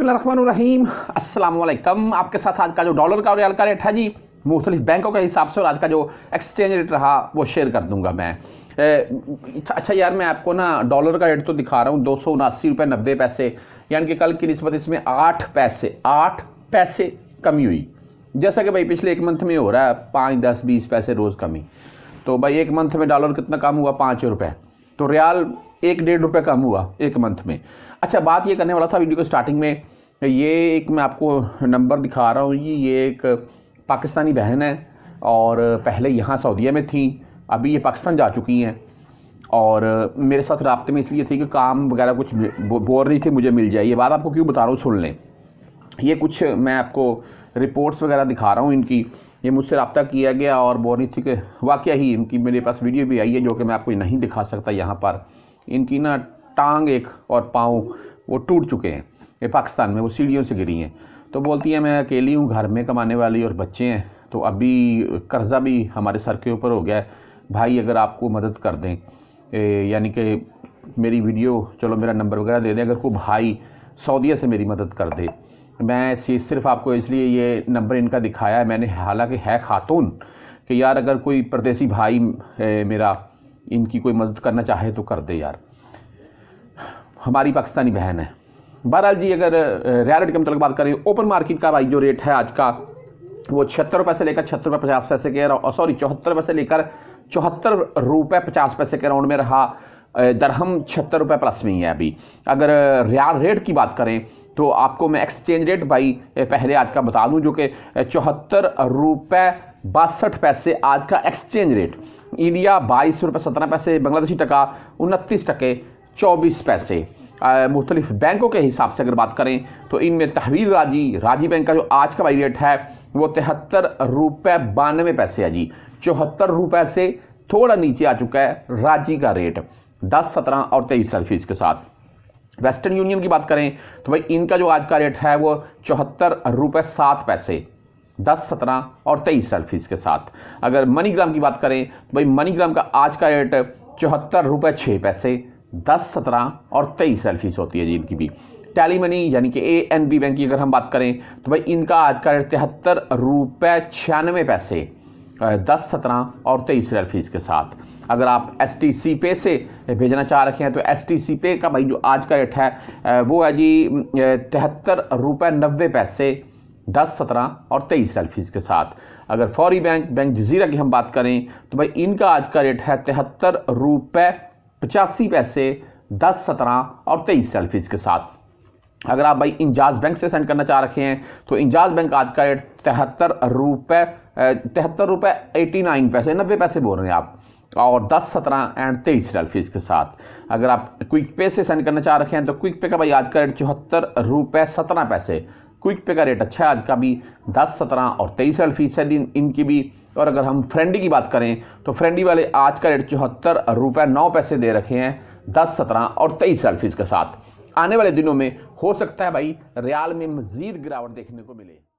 अस्सलाम वालेकुम आपके साथ आज का जो डॉलर का और रियाल का रेट है जी मुख्तलिफ बैंकों के हिसाब से और आज का जो एक्सचेंज रेट रहा वो शेयर कर दूंगा मैं ए, अच्छा, अच्छा यार मैं आपको ना डॉलर का रेट तो दिखा रहा हूँ दो सौ उनासी रुपये नब्बे पैसे यानी कि कल की नस्बत इसमें आठ पैसे आठ पैसे कमी हुई जैसा कि भाई पिछले एक मंथ में हो रहा है पाँच दस बीस पैसे रोज़ कमी तो भाई एक मंथ में डॉलर कितना कम हुआ पाँच रुपये तो रियाल एक डेढ़ रुपये कम हुआ एक मंथ में अच्छा बात ये करने वाला था वीडियो के स्टार्टिंग में ये एक मैं आपको नंबर दिखा रहा हूँ जी ये एक पाकिस्तानी बहन है और पहले यहाँ सऊदीया में थी अभी ये पाकिस्तान जा चुकी हैं और मेरे साथ रबते में इसलिए थी कि काम वगैरह कुछ बोल रही थी मुझे मिल जाए ये बात आपको क्यों बता रहा हूँ सुन लें ये कुछ मैं आपको रिपोर्ट्स वगैरह दिखा रहा हूँ इनकी ये मुझसे रबता किया गया और बोल रही थी कि वाक़ ही इनकी मेरे पास वीडियो भी आई है जो कि मैं आपको नहीं दिखा सकता यहाँ पर इनकी ना टांग एक और पाँव वो टूट चुके हैं ये पाकिस्तान में वो सीढ़ियों से गिरी हैं तो बोलती हैं मैं अकेली हूँ घर में कमाने वाली और बच्चे हैं तो अभी कर्ज़ा भी हमारे सर के ऊपर हो गया है भाई अगर आपको मदद कर दें यानी कि मेरी वीडियो चलो मेरा नंबर वगैरह दे दें अगर कोई भाई सऊदीया से मेरी मदद कर दे मैं सिर्फ आपको इसलिए ये नंबर इनका दिखाया है मैंने हालांकि है खातून कि यार अगर कोई परदेसी भाई मेरा इनकी कोई मदद करना चाहे तो कर दे यार हमारी पाकिस्तानी बहन है बहरहाल जी अगर रियालिटी के मतलब बात करें ओपन मार्केट का भाई जो रेट है आज का वो छिहत्तर रुपये से लेकर छिहत्तर रुपये पचास पैसे के सॉरी चौहत्तर रुपये से लेकर चौहत्तर रुपये पचास पैसे के राउंड में रहा दरहम छिहत्तर रुपये प्लस में ही है अभी अगर रियाल रेट की बात करें तो आपको मैं एक्सचेंज रेट भाई पहले आज का बता दूं जो कि चौहत्तर रुपये बासठ पैसे आज का एक्सचेंज रेट इंडिया बाईस रुपये सत्रह पैसे बांग्लादेशी टका उनतीस टके चौबीस पैसे मुख्तलिफ बैंकों के हिसाब से अगर बात करें तो इनमें तहवील राजी राजी बैंक का जो आज का बाई रेट है वो तिहत्तर रुपये बानवे पैसे है जी चौहत्तर रुपये से थोड़ा नीचे आ चुका है राजी का रेट दस सत्रह और तेईस फीस के साथ वेस्टर्न यूनियन की बात करें तो भाई इनका जो आज का रेट है वो चौहत्तर रुपये सात पैसे दस सत्रह और तेईस साल फीस के साथ अगर मनीग्राम की बात करें तो भाई मनीग्राम का आज का रेट चौहत्तर रुपये छः पैसे दस सत्रह और तेईस साल फीस होती है जी इनकी भी टैली मनी यानी कि ए एन बी बैंक की अगर हम बात करें तो भाई इनका आज का रेट तिहत्तर रुपये छियानवे पैसे दस सत्रह और तेईस रेल फीस के साथ अगर आप एस टी सी पे से भेजना चाह रखे हैं तो एस टी सी पे का भाई जो आज का रेट है वो है जी तिहत्तर रुपये नब्बे पैसे दस सत्रह और तेईस सेल्फीज फीस के साथ अगर फौरी बैंक बैंक जजीरा की हम बात करें तो भाई इनका आज का रेट है तिहत्तर रुपये पचासी पैसे दस सत्रह और तेईस सेल्फीज फीस के साथ अगर आप भाई इंजाज बैंक से सेंड करना चाह रखे हैं तो इंजाज बैंक आज का रेट तिहत्तर रुपये तिहत्तर रुपये एटी नाइन पैसे नब्बे पैसे बोल रहे हैं आप और 10, 17 एंड 23 रेल फीस के साथ अगर आप क्विक पे से सेंड करना चाह रखे हैं तो क्विक पे का भाई आज का रेट चौहत्तर रुपये सत्रह पैसे क्विक पे का रेट अच्छा है आज का भी दस 17 और तेईस रेल फीस है दिन इनकी भी और अगर हम फ्रेंडी की बात करें तो फ्रेंडी वाले आज का रेट चौहत्तर रुपये नौ पैसे दे रखे हैं दस सत्रह और तेईस रेल फीस के साथ आने वाले दिनों में हो सकता है भाई रियाल में मज़ीद गिरावट देखने को मिले